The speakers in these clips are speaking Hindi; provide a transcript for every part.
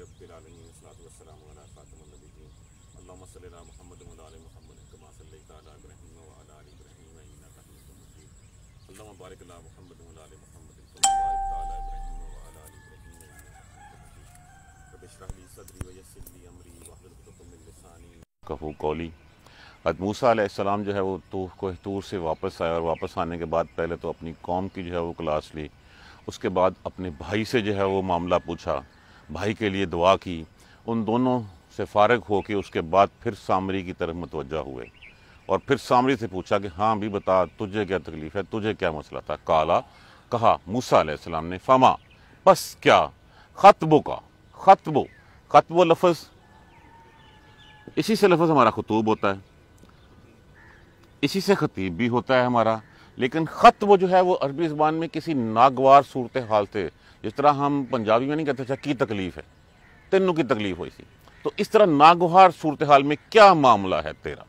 रबीआलमीन कौली अदमूसम जो है वो तो कोहतूर से वापस आया और वापस आने के बाद पहले तो अपनी कौम की जो है वो क्लास ली उसके बाद अपने भाई से जो है वो मामला पूछा भाई के लिए दुआ की उन दोनों से फारग के उसके बाद फिर सामरी की तरफ मतवजा हुए और फिर सामरी से पूछा कि हाँ भी बता तुझे क्या तकलीफ़ है तुझे क्या मसला था काला कहा मूसा सलाम ने फमा बस क्या ख़तबो का ख़तबो ख़तबो लफज इसी से लफज हमारा खतूब होता है इसी से खतीब भी होता है हमारा लेकिन ख़त वो जो है वो अरबी ज़बान में किसी नागवार सूरत हाल से जिस तरह हम पंजाबी में नहीं कहते अच्छा की तकलीफ है तेनों की तकलीफ हुई थी तो इस तरह नागुहार सूरत हाल में क्या मामला है तेरा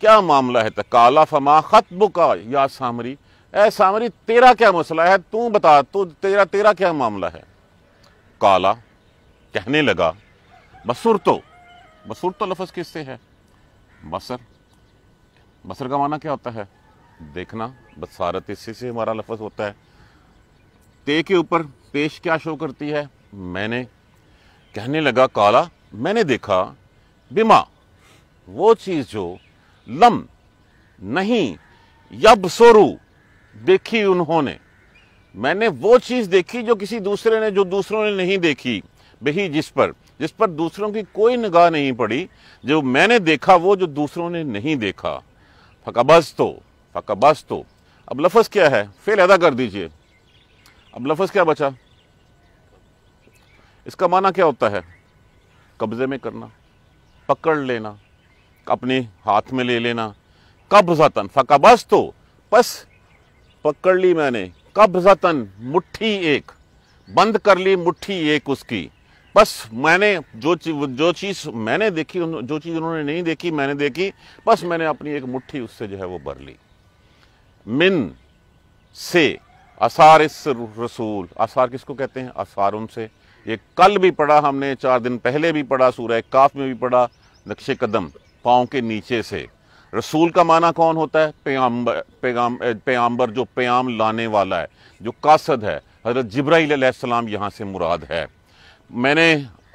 क्या मामला है काला फमा खतब का या सामरी ए सामरी तेरा क्या मसला है तू बता तू तेरा तेरा क्या मामला है काला कहने लगा बसुर तो बसुर तो किससे है बसर बसर का माना क्या होता है देखना बसारत इसी से हमारा लफज होता है ते के ऊपर पेश क्या शो करती है मैंने कहने लगा काला मैंने देखा बिमा वो चीज़ जो लम नहीं यब सोरू देखी उन्होंने मैंने वो चीज़ देखी जो किसी दूसरे ने जो दूसरों ने नहीं देखी बही जिस पर जिस पर दूसरों की कोई निगाह नहीं पड़ी जो मैंने देखा वो जो दूसरों ने नहीं देखा फकबस तो फकबस तो अब लफज क्या है फिर अदा कर दीजिए अब लफज क्या बचा इसका माना क्या होता है कब्ज़े में करना पकड़ लेना अपने हाथ में ले लेना फका बस तो बस पकड़ ली मैंने कब्जतन मुट्ठी एक बंद कर ली मुट्ठी एक उसकी बस मैंने जो चीज जो चीज़ मैंने देखी जो चीज़ उन्होंने नहीं देखी मैंने देखी बस मैंने अपनी एक मुट्ठी उससे जो है वो भर ली मिन से आसार इस रसूल आसार किसको कहते हैं आसार उनसे ये कल भी पढ़ा हमने चार दिन पहले भी पढ़ा सूर्य काफ में भी पढ़ा नक्शे कदम पाँव के नीचे से रसूल का माना कौन होता है पैम्बर पैगाम पैम्बर जो पैम लाने वाला है जो कासद है हज़रत जब्राईसम यहाँ से मुराद है मैंने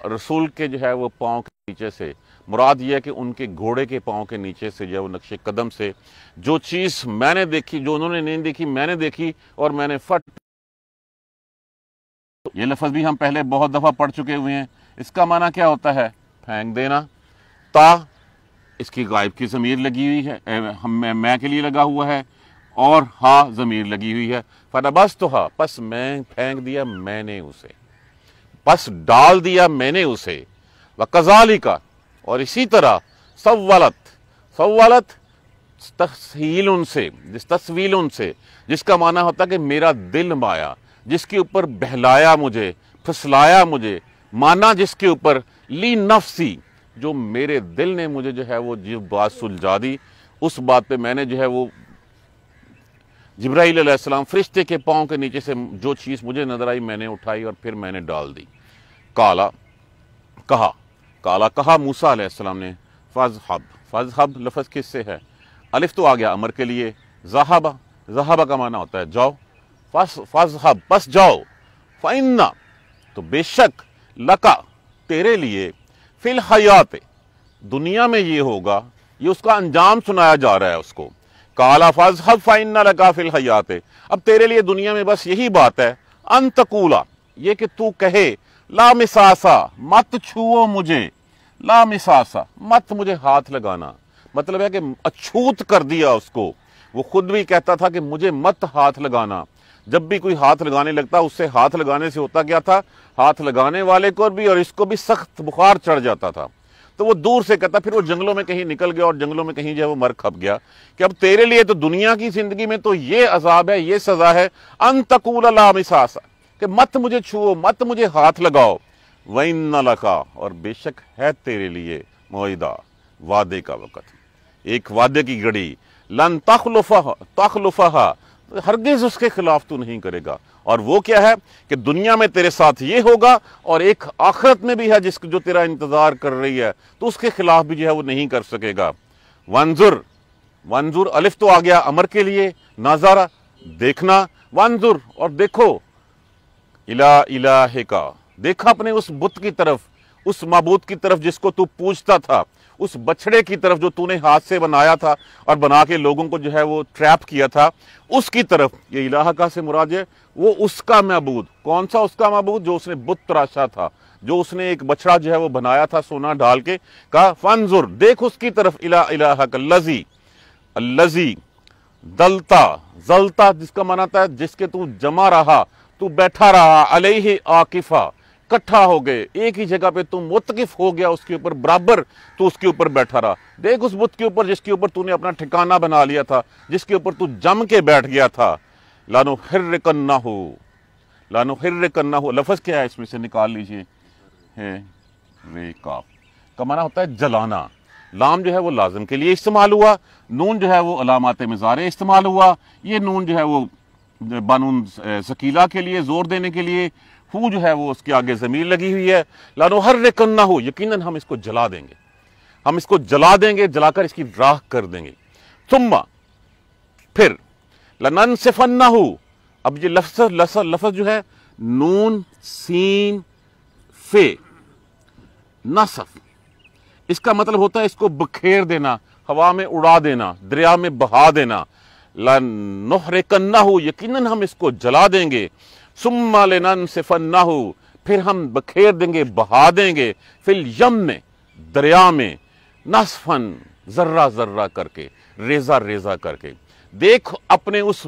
रसूल के जो है वो पाँव के नीचे से मुराद ये है कि उनके घोड़े के पाँव के नीचे से जो नक्शे कदम से जो चीज़ मैंने देखी जो उन्होंने नहीं देखी मैंने देखी और मैंने फट ये लफज भी हम पहले बहुत दफ़ा पढ़ चुके हुए हैं इसका माना क्या होता है फेंक देना ता इसकी गायब की ज़मीर लगी हुई है हम मैं के लिए लगा हुआ है और हाँ ज़मीर लगी हुई है बस तो हा बस मैं फेंक दिया मैंने उसे बस डाल दिया मैंने उसे व कजाली का और इसी तरह सवालत सवालत तस्हील उनसे जिस तस्वील उनसे जिसका माना होता कि मेरा दिल माया जिसके ऊपर बहलाया मुझे फसलाया मुझे माना जिसके ऊपर ली नफसी जो मेरे दिल ने मुझे जो है वो जो बात सुलझा दी उस बात पे मैंने जो है वो जब्राईसम फरिश्ते के पाँव के नीचे से जो चीज़ मुझे नज़र आई मैंने उठाई और फिर मैंने डाल दी काला कहा काला कहा मूसा आसमाम ने फ़ज हब फ़ज हब लफज किस से है अलिफ तो आ गया अमर के लिए जहाबा जहाबा का माना होता है जाओ फस फज हब बस जाओ फ़ैन्ना तो बेशक लका तेरे लिए फिल हयात दुनिया में ये होगा ये उसका अंजाम सुनाया जा रहा है उसको काला फज हब फ़ैन्ना लका फिल हयात अब तेरे लिए दुनिया में बस यही बात है अंतकूला ये कि तू कहे ला मिसासा मत छुओ मुझे ला मिसासा मत मुझे हाथ लगाना मतलब है कि अछूत कर दिया उसको वो खुद भी कहता था कि मुझे मत हाथ लगाना जब भी कोई हाथ लगाने लगता उससे हाथ लगाने से होता क्या था हाथ लगाने वाले को भी और इसको भी सख्त बुखार चढ़ जाता था तो वो दूर से कहता फिर वो जंगलों में कहीं निकल गया और जंगलों में कहीं जो है वो मर खप गया कि अब तेरे लिए तो दुनिया की जिंदगी में तो ये अजाब है ये सजा है अंतकूल अलामिसासा कि मत मुझे छुओ मत मुझे हाथ लगाओ वही न लगा और बेशक है तेरे लिए मुहिदा वादे का वक़्त एक वादे की घड़ी लन लुफा तख हरगिज़ उसके खिलाफ तू नहीं करेगा और वो क्या है कि दुनिया में तेरे साथ ये होगा और एक आखरत में भी है जिस जो तेरा इंतज़ार कर रही है तो उसके खिलाफ भी जो है वो नहीं कर सकेगा वंजुर वंजुर अलिफ तो आ गया अमर के लिए नाजारा देखना वंजुर और देखो इला इलाहे का देखा अपने उस बुत की तरफ उस मबूद की तरफ जिसको तू पूछता था उस बछड़े की तरफ जो तूने हाथ से बनाया था और बना के लोगों को जो है वो ट्रैप किया था उसकी तरफ ये इलाहका से मुराद है वो उसका मबूद कौन सा उसका मबूद जो उसने बुत तराशा था जो उसने एक बछड़ा जो है वो बनाया था सोना ढाल के कहा फनजुर देख उसकी तरफ इला इलाह का लजी लजी दलता जलता जिसका मानाता है जिसके तू जमा रहा तू बैठा रहा अले ही आकिफा इकट्ठा हो गए एक ही जगह पे तू मुतकिफ हो गया उसके ऊपर बराबर तू उसके ऊपर बैठा रहा देख उस बुत के ऊपर जिसके ऊपर तूने अपना ठिकाना बना लिया था जिसके ऊपर तू जम के बैठ गया था लानो हिर कन्ना हो लानो हिर कन्ना हो लफज क्या है इसमें से निकाल लीजिए है रे काफ का माना होता है जलाना लाम जो है वो लाजम के लिए इस्तेमाल हुआ नून जो है वो अलामत मज़ारे इस्तेमाल हुआ ये नून जो है वो बानून सकीला के लिए जोर देने के लिए हु जो है वो उसके आगे जमीन लगी हुई है लानो हर रेकन ना हो यकीन हम इसको जला देंगे हम इसको जला देंगे जलाकर इसकी राह कर देंगे तुम्मा फिर लनन सिफन ना हो अब ये लफ्स लफ्स लफ्ज जो है नून सीन फे नसफ इसका मतलब होता है इसको बखेर देना हवा में उड़ा देना दरिया में बहा देना लानहरकन्नाहू यकीनन हम इसको जला देंगे सुम्मा लेनन फिर हम बखेर देंगे बहा देंगे फिल यम में दरिया में नसफन जर्रा जर्रा करके रेजा रेजा करके देख अपने उस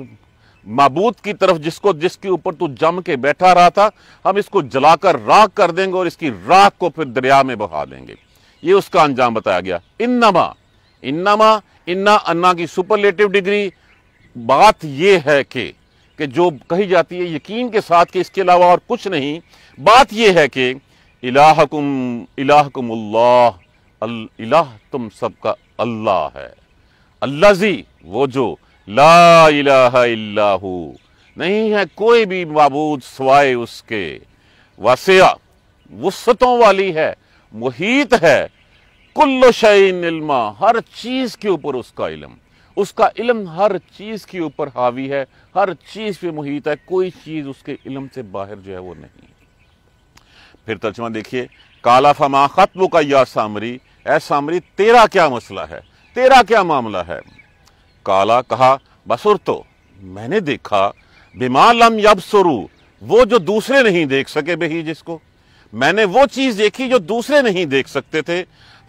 मबूत की तरफ जिसको जिसके ऊपर तू जम के बैठा रहा था हम इसको जलाकर राख कर देंगे और इसकी राख को फिर दरिया में बहा देंगे ये उसका अंजाम बताया गया इन्नमा इन्नमा इन्ना अन्ना की सुपरलेटिव डिग्री बात यह है कि कि जो कही जाती है यकीन के साथ कि इसके अलावा और कुछ नहीं बात यह है कि इलाहकुम इलाहकुमुल्लाह अल्लाह इलाह तुम सबका अल्लाह है अल्लाह जी वो जो ला इलाहा इल्लाहू नहीं है कोई भी मबूद सवाए उसके वासिया वसतों वाली है मुहित है कुल्लो शैन इल्मा हर चीज़ के ऊपर उसका इलम उसका इलम हर चीज़ के ऊपर हावी है हर चीज़ पे मुहित है कोई चीज़ उसके इलम से बाहर जो है वो नहीं फिर तर्जमा देखिए काला फमा ख़त्म का या सामरी ए सामरी तेरा क्या मसला है तेरा क्या मामला है काला कहा बसुर तो मैंने देखा बिमा यब सुरू वो जो दूसरे नहीं देख सके बही जिसको मैंने वो चीज़ देखी जो दूसरे नहीं देख सकते थे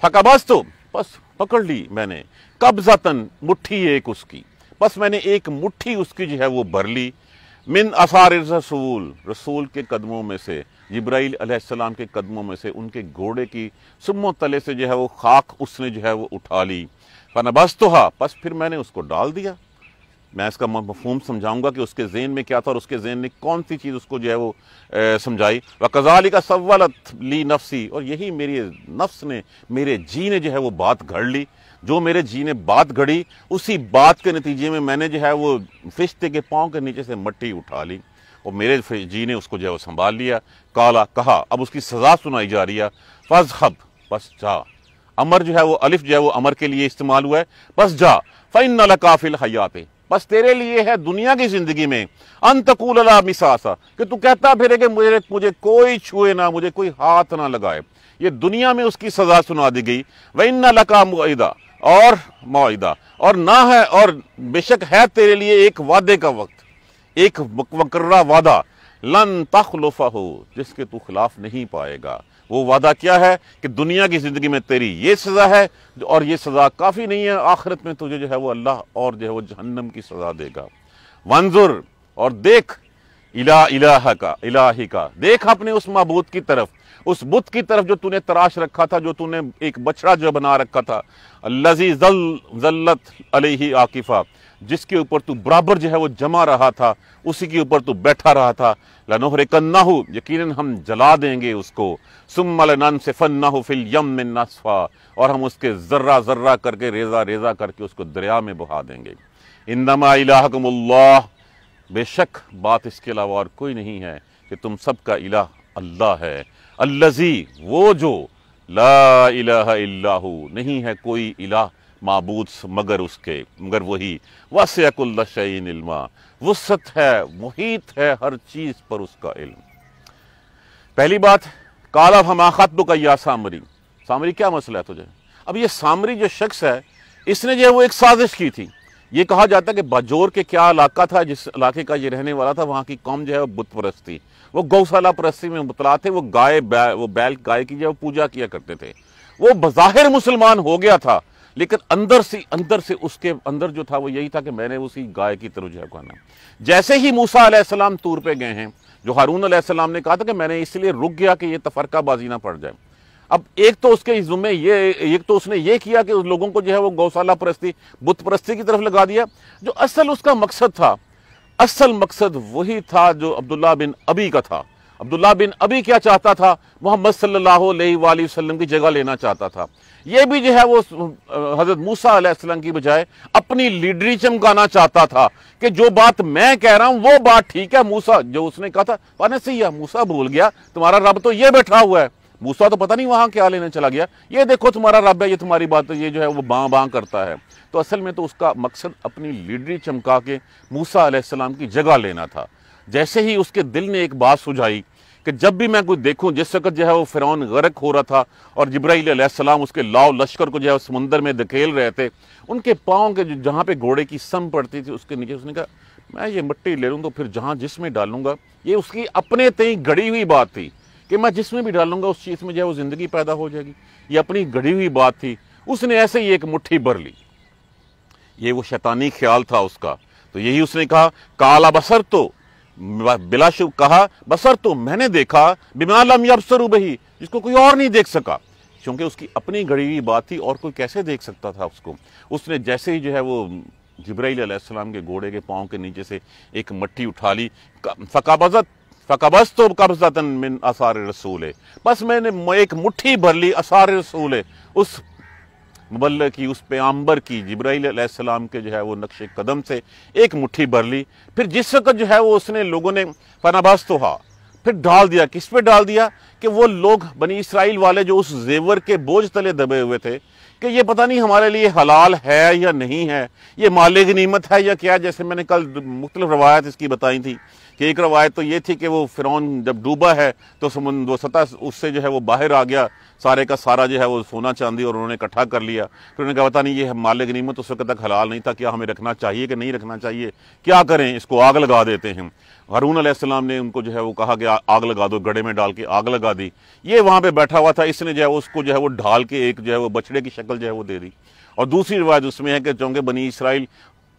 फकाबस तो बस पकड़ ली मैंने कब्जतन मुट्ठी एक उसकी बस मैंने एक मुट्ठी उसकी जो है वो भर ली मिन आसार रसूल रसूल के कदमों में से जब्राइल अलैहिस्सलाम के कदमों में से उनके घोड़े की सुमो तले से जो है वो खाक उसने जो है वो उठा ली फनबस्तहा बस फिर मैंने उसको डाल दिया मैं इसका मफहूम समझाऊंगा कि उसके जेन में क्या था और उसके जेन ने कौन सी चीज़ उसको जो है वो समझाई व कजाली का सवालत ली नफसी और यही मेरी नफ्स ने मेरे जी ने जो है वो बात घड़ ली जो मेरे जी ने बात घड़ी उसी बात के नतीजे में मैंने जो है वो फिश्ते के पाँव के नीचे से मट्टी उठा ली और मेरे जी ने उसको जो है वो संभाल लिया काला कहा अब उसकी सज़ा सुनाई जा रही है फज हब बस जा अमर जो है वो अलिफ जो है वो अमर के लिए इस्तेमाल हुआ है बस जा फिन काफिल हयात बस तेरे लिए है दुनिया की जिंदगी में अंतकूल मिसासा कि तू कहता फिरे कि मुझे मुझे कोई छुए ना मुझे कोई हाथ ना लगाए ये दुनिया में उसकी सजा सुना दी गई वही ना लका मुआदा और मुआदा और ना है और बेशक है तेरे लिए एक वादे का वक्त एक मकर्रा वादा लन तखलफा हो जिसके तू खिलाफ नहीं पाएगा वो वादा क्या है कि दुनिया की ज़िंदगी में तेरी ये सज़ा है और ये सज़ा काफ़ी नहीं है आखिरत में तुझे जो है वो अल्लाह और जो है वो जहन्नम की सज़ा देगा वंजुर और देख इला इलाह का इलाही का देख अपने उस महबूत की तरफ उस बुत की तरफ जो तूने तराश रखा था जो तूने एक बछड़ा जो बना रखा था लजी जल जल्लत अलही आकिफ़ा जिसके ऊपर तू बराबर जो है वो जमा रहा था उसी के ऊपर तू बैठा रहा था लनोहर हो यकीन हम जला देंगे उसको सुम नन से हो फिल यम में नसफ़ा और हम उसके ज़र्रा ज़र्रा करके रेजा रेजा करके उसको दरिया में बहा देंगे इंदमा इलाकमल्ला बेशक बात इसके अलावा और कोई नहीं है कि तुम सब का इला अल्लाह है अल्लाजी वो जो ला इला नहीं है कोई इला मबूद मगर उसके मगर वही वसकुल्लाशीन इल्मा वसत है मुहित है हर चीज़ पर उसका इल्म पहली बात काला हमा खतब का या सामरी सामरी क्या मसला है तुझे अब ये सामरी जो शख्स है इसने जो है वो एक साजिश की थी ये कहा जाता है कि बाजोर के क्या इलाका था जिस इलाके का ये रहने वाला था वहाँ की कौम जो है वो बुत परस्ती थी वो गौशाला परस्ती में मुतला थे वो गाय बै, वो बैल गाय की जो है पूजा किया करते थे वो बज़ाहिर मुसलमान हो गया था लेकिन अंदर से अंदर से उसके अंदर जो था वो यही था कि मैंने उसी गाय की तरह जो है जैसे ही मूसा तूर पे गए हैं जो हारून सलाम ने कहा था कि मैंने इसलिए रुक गया कि ये तफरकाबाजी ना पड़ जाए अब एक तो उसके जुम्मे ये एक तो उसने ये किया कि उस लोगों को जो है वो गौशाला परस्ती बुत परस्ती की तरफ लगा दिया जो असल उसका मकसद था असल मकसद वही था जो अब्दुल्ला बिन अबी का था अब्दुल्ला बिन अबी क्या चाहता था मोहम्मद सल्लल्लाहु अलैहि वसल्लम की जगह लेना चाहता था ये भी जो है वो हज़रत मूसा की बजाय अपनी लीडरी चमकाना चाहता था कि जो बात मैं कह रहा हूं वो बात ठीक है मूसा जो उसने कहा था पाने से यह मूसा भूल गया तुम्हारा रब तो ये बैठा हुआ है मूसा तो पता नहीं वहां क्या लेने चला गया ये देखो तुम्हारा रब है ये तुम्हारी बात ये जो है वो बाँ बां करता है तो असल में तो उसका मकसद अपनी लीडरी चमका के मूसा की जगह लेना था जैसे ही उसके दिल ने एक बात सुझाई कि जब भी मैं कुछ देखूं जिस वक्त जो है वो फ़िरौन गरक हो रहा था और जब्राईसम उसके लाव लश्कर को जो है समुंदर में धकेल रहे थे उनके पाँव के जहाँ पे घोड़े की सम पड़ती थी उसके नीचे उसने कहा मैं ये मिट्टी ले लूँ तो फिर जहाँ जिसमें डालूंगा ये उसकी अपने तय गड़ी हुई बात थी कि मैं जिसमें भी डालूंगा उस चीज़ में जो है वो ज़िंदगी पैदा हो जाएगी ये अपनी गड़ी हुई बात थी उसने ऐसे ही एक मुट्ठी भर ली ये वो शैतानी ख्याल था उसका तो यही उसने कहा काला बसर तो बिलाशुब कहा बसर तो मैंने देखा बिमालम यबसरू बही जिसको कोई और नहीं देख सका क्योंकि उसकी अपनी घड़ी हुई बात थी और कोई कैसे देख सकता था उसको उसने जैसे ही जो है वो जब्राईसम के घोड़े के पाँव के नीचे से एक मट्टी उठा ली फ़काबजत फकाबस तो कब्जा तन मिन आसार रसूल है बस मैंने एक मुट्ठी भर ली आसार रसूल है उस मुबल की उस पे आम्बर की जब्राईसम के जो है वो नक्श कदम से एक मुट्ठी भर ली फिर जिस वक्त जो है वो उसने लोगों ने फनाबाज तो हा फिर डाल दिया किस पे डाल दिया कि वो लोग बनी इसराइल वाले जो उस जेवर के बोझ तले दबे हुए थे कि ये पता नहीं हमारे लिए हलाल है या नहीं है ये माले नीमत है या क्या जैसे मैंने कल मुख्तलिफ रवायत इसकी बताई थी कि एक रवायत तो ये थी कि वो फ़िरौन जब डूबा है तो समुद्र सतह उससे जो है वो बाहर आ गया सारे का सारा जो है वो सोना चांदी और उन्होंने इकट्ठा कर लिया फिर उन्होंने कहा पता नहीं ये मालिक गनीमत तो उस वक्त तक हलाल नहीं था क्या हमें रखना चाहिए कि नहीं रखना चाहिए क्या करें इसको आग लगा देते हैं हरून अलैहिस्सलाम ने उनको जो है वो कहा कि आग लगा दो गड़े में डाल के आग लगा दी ये वहाँ पर बैठा हुआ था इसने जो है उसको जो है वो ढाल के एक जो है वो बछड़े की शक्ल जो है वो दे दी और दूसरी रिवायत उसमें है कि चूँकि बनी इसराइल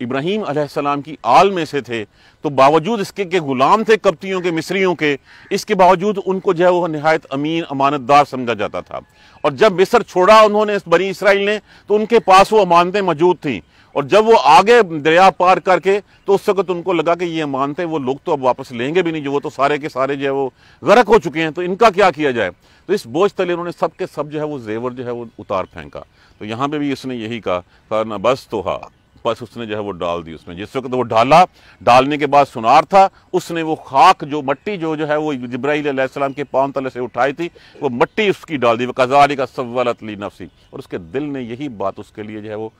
इब्राहिम आसमाम की आल में से थे तो बावजूद इसके के ग़ुलाम थे कप्तियों के मिस्रियों के इसके बावजूद उनको जो है वो नहायत अमीन अमानतदार समझा जाता था और जब मिस्र छोड़ा उन्होंने इस बनी इसराइल ने तो उनके पास वो अमानतें मौजूद थीं और जब वो आगे दरिया पार करके तो उस वक्त उनको लगा कि ये अमानतें वो लोग तो अब वापस लेंगे भी नहीं जो वो तो सारे के सारे जो है वो गर्क हो चुके हैं तो इनका क्या किया जाए तो इस बोझ तले उन्होंने सब के सब जो है वो जेवर जो है वो उतार फेंका तो यहाँ पे भी इसने यही कहा बस तो हा बस उसने जो है वो डाल दी उसमें जिस वक्त वो डाला डालने के बाद सुनार था उसने वो खाक जो मट्टी जो जो है वो जब्राहीम के पाँव तले से उठाई थी वो मट्टी उसकी डाल दी वो कजारी का सवलत ली नफसी और उसके दिल ने यही बात उसके लिए जो है वो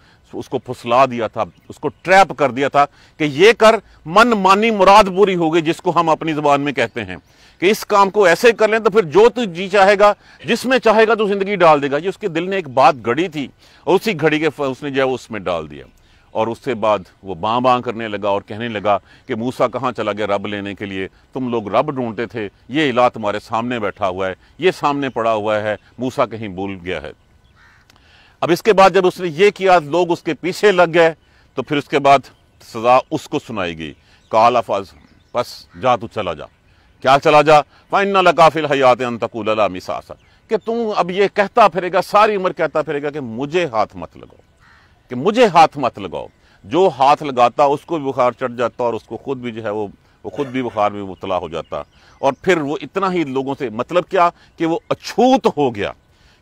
उसको फुसला दिया था उसको ट्रैप कर दिया था कि ये कर मन मानी मुराद पूरी होगी जिसको हम अपनी ज़बान में कहते हैं कि इस काम को ऐसे कर लें तो फिर जो तू जी चाहेगा जिसमें चाहेगा तो ज़िंदगी डाल देगा ये उसके दिल ने एक बात घड़ी थी और उसी घड़ी के उसने जो है उसमें डाल दिया और उसके बाद वो बाँ बाँ करने लगा और कहने लगा कि मूसा कहाँ चला गया रब लेने के लिए तुम लोग रब ढूंढते थे ये इला तुम्हारे सामने बैठा हुआ है ये सामने पड़ा हुआ है मूसा कहीं भूल गया है अब इसके बाद जब उसने ये किया लोग उसके पीछे लग गए तो फिर उसके बाद सज़ा उसको सुनाई गई काला फाज बस जा तू चला जा क्या चला जा फ़ाइन लकाफिल हयात अंतकूल मिसासा कि तू अब ये कहता फिरेगा सारी उम्र कहता फिरेगा कि मुझे हाथ मत लगाओ कि मुझे हाथ मत लगाओ जो हाथ लगाता उसको भी बुखार चढ़ जाता और उसको खुद भी जो है वो वो खुद भी बुखार में मुबला हो जाता और फिर वो इतना ही लोगों से मतलब क्या कि वो अछूत हो गया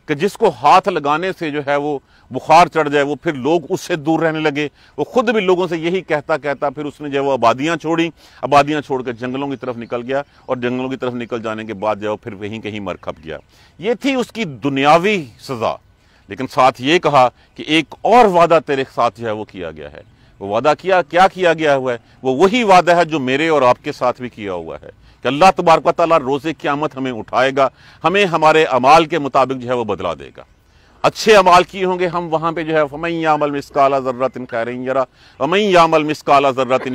कि जिसको हाथ लगाने से जो है वो बुखार चढ़ जाए वो फिर लोग उससे दूर रहने लगे वो खुद भी लोगों से यही कहता कहता फिर उसने जो है वो आबादियाँ छोड़ी आबादियाँ छोड़कर जंगलों की तरफ निकल गया और जंगलों की तरफ निकल जाने के बाद जो है फिर वहीं कहीं मर खप गया ये थी उसकी दुनियावी सज़ा लेकिन साथ ये कहा कि एक और वादा तेरे साथ जो है वो किया गया है वो वादा किया क्या किया गया हुआ है वो वही वादा है जो मेरे और आपके साथ भी किया हुआ है कि अल्लाह तबारक ताली रोज़े क़्यामत हमें उठाएगा हमें हमारे अमाल के मुताबिक जो है वो बदला देगा अच्छे अमाल किए होंगे हम वहाँ पे जो है फमई यामल मिसकाला इन खैर जरा फमई यामल मिसकाला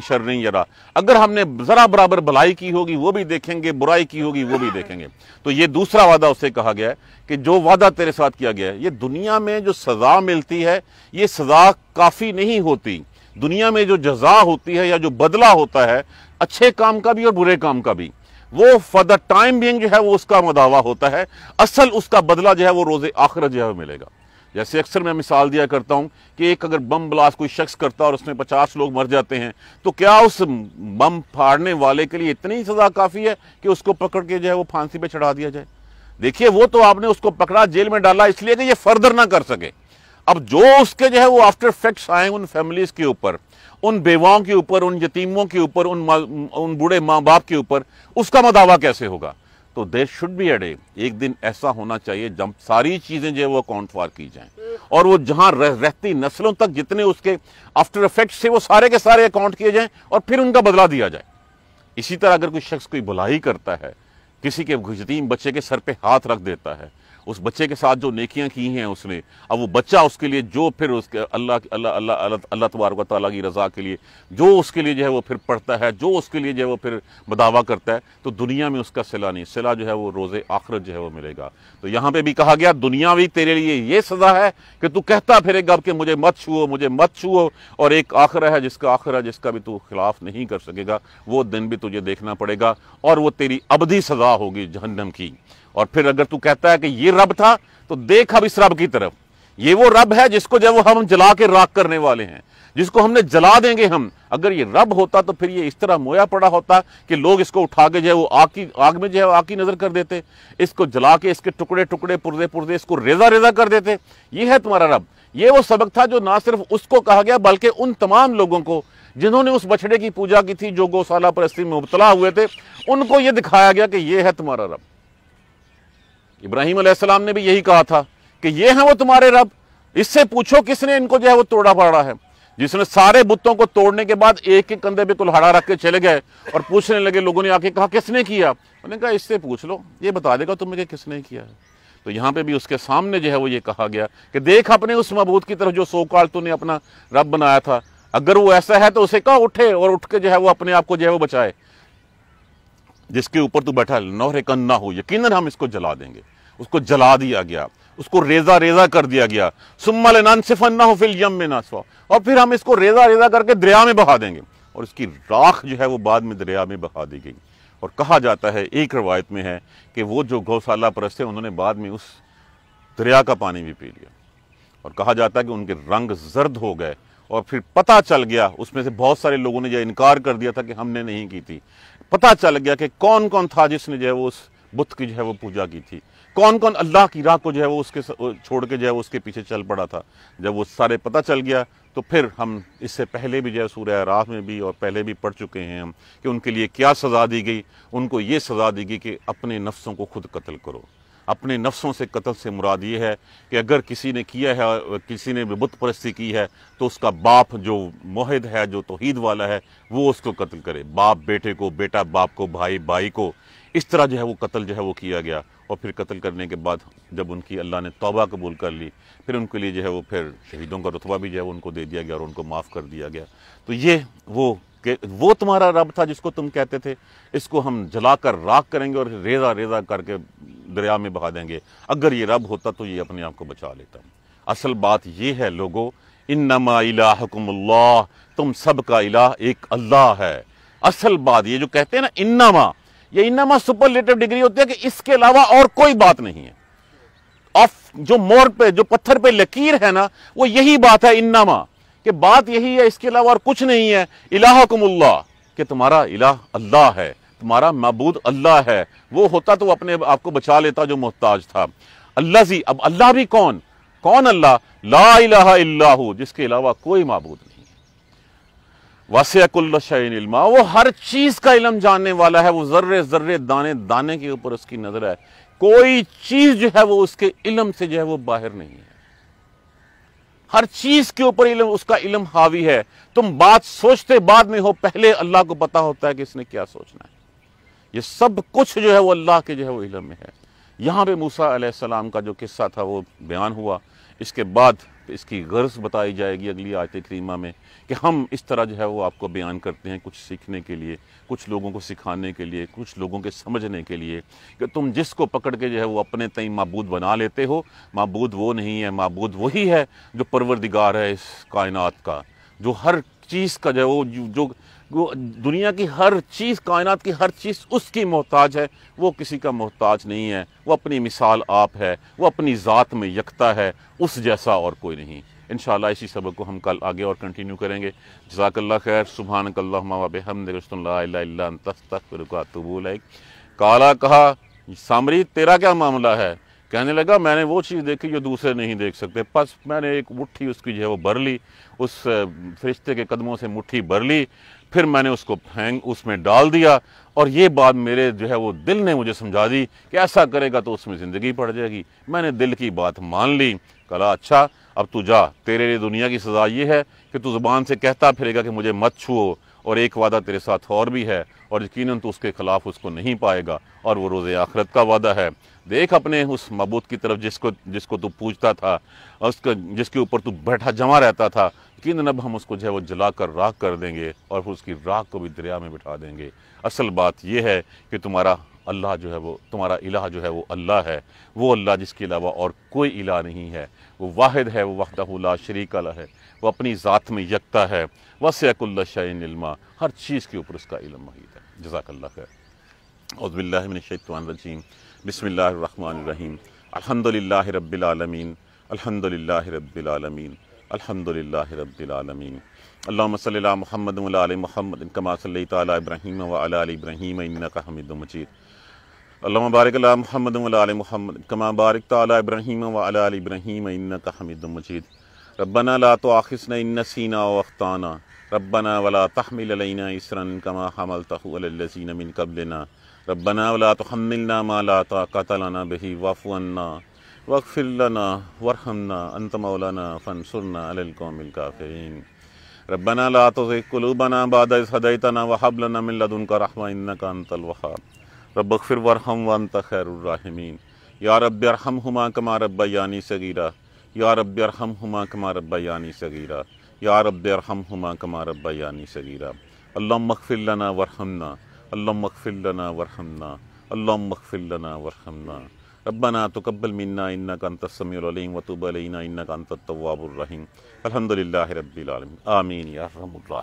शर नहीं जरा अगर हमने ज़रा बराबर भलाई की होगी वो भी देखेंगे बुराई की होगी वो भी देखेंगे तो ये दूसरा वादा उससे कहा गया है कि जो वादा तेरे साथ किया गया है ये दुनिया में जो सज़ा मिलती है ये सज़ा काफ़ी नहीं होती दुनिया में जो जजा होती है या जो बदला होता है अच्छे काम का भी और बुरे काम का भी वो फॉर द टाइम बिंग जो है वो उसका मदावा होता है असल उसका बदला जो है वो रोज़े आखिर जो है वो मिलेगा जैसे अक्सर मैं मिसाल दिया करता हूँ कि एक अगर बम ब्लास्ट कोई शख्स करता है और उसमें पचास लोग मर जाते हैं तो क्या उस बम फाड़ने वाले के लिए इतनी सज़ा काफ़ी है कि उसको पकड़ के जो है वो फांसी पर चढ़ा दिया जाए देखिए वो तो आपने उसको पकड़ा जेल में डाला इसलिए कि ये फर्दर ना कर सके अब जो उसके जो है वो आफ्टर इफेक्ट्स आए उन फैमिलीज़ के ऊपर उन बेवाओं के ऊपर उन यतीमों के ऊपर उन उन बूढ़े माँ बाप के ऊपर उसका मदावा कैसे होगा तो देर शुड बी अडे एक दिन ऐसा होना चाहिए जब सारी चीज़ें जो है वो अकाउंट फॉर की जाए और वो जहां रह, रहती नस्लों तक जितने उसके आफ्टर इफेक्ट से वो सारे के सारे अकाउंट किए जाएं और फिर उनका बदला दिया जाए इसी तरह अगर कोई शख्स कोई भलाई करता है किसी के यतीम बच्चे के सर पे हाथ रख देता है उस बच्चे के साथ जो नेकियां की हैं उसने अब वो बच्चा उसके लिए जो फिर उसके अल्लाह अल्लाह अल्लाह अल्लाह तबारक ताली की रज़ा के लिए जो उसके लिए जो है वो फिर पढ़ता है जो उसके लिए जो है वो फिर बदावा करता है तो दुनिया में उसका सिला नहीं सिला जो है वो रोजे आखरत जो है वो मिलेगा तो यहाँ पर भी कहा गया दुनिया भी तेरे लिए ये सज़ा है कि तू कहता गब कि मुझे मत छुओ मुझे मत छुओ और एक आखिर है जिसका आखिर है जिसका भी तू खिलाफ नहीं कर सकेगा वो दिन भी तुझे देखना पड़ेगा और वो तेरी अबधी सज़ा होगी जहन्नम की और फिर अगर तू कहता है कि ये रब था तो देख अब इस रब की तरफ ये वो रब है जिसको जब हम जला के राख करने वाले हैं जिसको हमने जला देंगे हम अगर ये रब होता तो फिर ये इस तरह मोया पड़ा होता कि लोग इसको उठा के जो है वो आग की आग में जो है आग की नज़र कर देते इसको जला के इसके टुकड़े टुकड़े पुरदे पुरदे इसको रेजा रेजा कर देते ये है तुम्हारा रब ये वो सबक था जो ना सिर्फ उसको कहा गया बल्कि उन तमाम लोगों को जिन्होंने उस बछड़े की पूजा की थी जो गौशाला परस्ती में मुबतला हुए थे उनको ये दिखाया गया कि ये है तुम्हारा रब इब्राहिम अलैहिस्सलाम ने भी यही कहा था कि ये हैं वो तुम्हारे रब इससे पूछो किसने इनको जो है वो तोड़ा पड़ा है जिसने सारे बुतों को तोड़ने के बाद एक एक कंधे पे कुल्हाड़ा रख के चले गए और पूछने लगे लोगों ने आके कहा किसने किया उन्होंने कहा इससे पूछ लो ये बता देगा तुम्हें कि किसने किया है तो यहाँ पे भी उसके सामने जो है वो ये कहा गया कि देख अपने उस मबूत की तरफ जो सोकाल तूने अपना रब बनाया था अगर वो ऐसा है तो उसे कहा उठे और उठ के जो है वो अपने आप को जो है वो बचाए जिसके ऊपर तू बैठा नौरे कन्ना हो यकीन हम इसको जला देंगे उसको जला दिया गया उसको रेजा रेजा कर दिया गया सुम्मल नानसिफन्ना हो फिल यम में नासवा और फिर हम इसको रेजा रेजा करके दरिया में बहा देंगे और इसकी राख जो है वो बाद में दरिया में बहा दी गई और कहा जाता है एक रवायत में है कि वो जो गौशाला परस्त थे उन्होंने बाद में उस दरिया का पानी भी पी लिया और कहा जाता है कि उनके रंग जर्द हो गए और फिर पता चल गया उसमें से बहुत सारे लोगों ने जो इनकार कर दिया था कि हमने नहीं की थी पता चल गया कि कौन कौन था जिसने जो है वो उस बुत की जो है वो पूजा की थी कौन कौन अल्लाह की राह को जो है वो उसके छोड़ के जो है उसके पीछे चल पड़ा था जब वो सारे पता चल गया तो फिर हम इससे पहले भी जो है सूर्य रात में भी और पहले भी पढ़ चुके हैं हम कि उनके लिए क्या सज़ा दी गई उनको ये सज़ा दी गई कि अपने नफ्सों को खुद कत्ल करो अपने नफ्सों से कत्ल से मुराद ये है कि अगर किसी ने किया है किसी ने बुत परस्ती की है तो उसका बाप जो मोहिद है जो तोहद वाला है वो उसको कत्ल करे बाप बेटे को बेटा बाप को भाई भाई को इस तरह जो है वो कत्ल जो है वो किया गया और फिर कत्ल करने के बाद जब उनकी अल्लाह ने तोबा कबूल कर ली फिर उनके लिए जो है वो फिर शहीदों का रुतबा भी जो है उनको दे दिया गया और उनको माफ़ कर दिया गया तो ये वो कि वो तुम्हारा रब था जिसको तुम कहते थे इसको हम जलाकर राख करेंगे और रेजा रेजा करके दरिया में बहा देंगे अगर ये रब होता तो ये अपने आप को बचा लेता असल बात ये है लोगों इन नमा इलाकुम्ला तुम सब का इलाह एक अल्लाह है असल बात ये जो कहते हैं ना इन्नामा ये इनमा सुपरलेटिव डिग्री होती है कि इसके अलावा और कोई बात नहीं है ऑफ जो मोर पे जो पत्थर पे लकीर है ना वो यही बात है इनमा कि बात यही है इसके अलावा और कुछ नहीं है इलाहकुमुल्ला कि तुम्हारा इलाह अल्लाह है तुम्हारा मबूद अल्लाह है वो होता तो अपने आप को बचा लेता जो मोहताज था अल्लाह जी अब अल्लाह भी कौन कौन अल्लाह ला इलाहा इल्लाहु जिसके अलावा कोई मबूद नहीं वसकुल्लमा वो हर चीज का इलम जानने वाला है वो जर्रे जर्रे दाने दाने के ऊपर उसकी नजर है कोई चीज जो है वो उसके इलम से जो है वो बाहर नहीं है हर चीज के ऊपर इलम उसका इलम हावी है तुम बात सोचते बाद में हो पहले अल्लाह को पता होता है कि इसने क्या सोचना है ये सब कुछ जो है वो अल्लाह के जो है वो इलम में है यहां पर मूसा सलाम का जो किस्सा था वो बयान हुआ इसके बाद इसकी गर्ज बताई जाएगी अगली आयत करीमा में कि हम इस तरह जो है वो आपको बयान करते हैं कुछ सीखने के लिए कुछ लोगों को सिखाने के लिए कुछ लोगों के समझने के लिए कि तुम जिसको पकड़ के जो है वो अपने तई मबूद बना लेते हो मबूद वो नहीं है मबूद वही है जो परवरदिगार है इस कायनात का जो हर चीज़ का जो जो दुनिया की हर चीज़ कायनात की हर चीज़ उसकी मोहताज है वो किसी का मोहताज नहीं है वो अपनी मिसाल आप है वो अपनी ज़ात में यकता है उस जैसा और कोई नहीं इन इसी सबक को हम कल आगे और कंटिन्यू करेंगे जजाकल्ला खैर सुबहान कल्लाबूल काला कहा सामरी तेरा क्या मामला है कहने लगा मैंने वो चीज़ देखी जो दूसरे नहीं देख सकते बस मैंने एक मुट्ठी उसकी जो है वो भर ली उस फरिश्ते के कदमों से मुट्ठी भर ली फिर मैंने उसको फेंक उसमें डाल दिया और ये बात मेरे जो है वो दिल ने मुझे समझा दी कि ऐसा करेगा तो उसमें ज़िंदगी पड़ जाएगी मैंने दिल की बात मान ली कला अच्छा अब तू जा तेरे लिए दुनिया की सज़ा ये है कि तू ज़ुबान से कहता फिरेगा कि मुझे मत छुओ और एक वादा तेरे साथ और भी है और यकीन तो उसके ख़िलाफ़ उसको नहीं पाएगा और वो रोज़ आखरत का वादा है देख अपने उस मबूत की तरफ जिसको जिसको तू पूछता था उसका जिसके ऊपर तू बैठा जमा रहता था यकीन अब हम उसको जो है वो जलाकर राख कर देंगे और फिर उसकी राख को भी दरिया में बिठा देंगे असल बात यह है कि तुम्हारा अल्लाह जो है वो तुम्हारा इलाह जो है वो अल्लाह है वो अल्लाह जिसके अलावा और कोई इलाह नहीं है वो वाहिद है वो वहदा शरीक अला है वो अपनी ज़ात में यकता है वसकुल्ला शाहमा हर चीज़ के ऊपर उसका इलम महीद है जजाकल्ला है और बसमिल्लर रहीम अलहमदिल्ला रबालमीन अलहमदिल्ला रबालमीन अलहमदिल्ला रबालमीन अल्लाम सल महमद महमद कमा सल तब्राहीम वाल इब्राहीम का हमिद मजीद अल्लाह बारक महमद महमद कमा बारक तब्राहीम वाल इब्राहीम का हमिद मजीद रबना ला तो आखिसन नसीना वख्ताना रबना वला तहमिलना इसरन कमा हमल तहलसिन मिन कबलना रबना वला तो ला माला ताकतलाना बही वाफ़ना वक्फ़िल्लना वरहमना अंत मौलाना फ़नसुरना अलकाफ़रीन रबना ला तोलूबना बाद हदैतना वहबलना मिन लदुनका रहमा इन्नका अंतल वहाब रबकफिर वरहम वंत खैरराहमीन या रब अरहम हुमा कमा रब्बा यानी सगीरा या रब अरहम हुमा कमा रब्बा यानी सगीरा या रब अरहम हुमा कमा रब्बा यानी सगीरा अल्लाह मकफ़िल्लना वरहमना अल्लाह मकफ़िल्लना वरहमना अल्लाह मकफ़िल्लना वरहमना ربنا تقبل منا إنك أنت السميع العليم وتوب علينا إنك أنت التواب الرحيم الحمد لله رب العالمين آمين يا رحم الله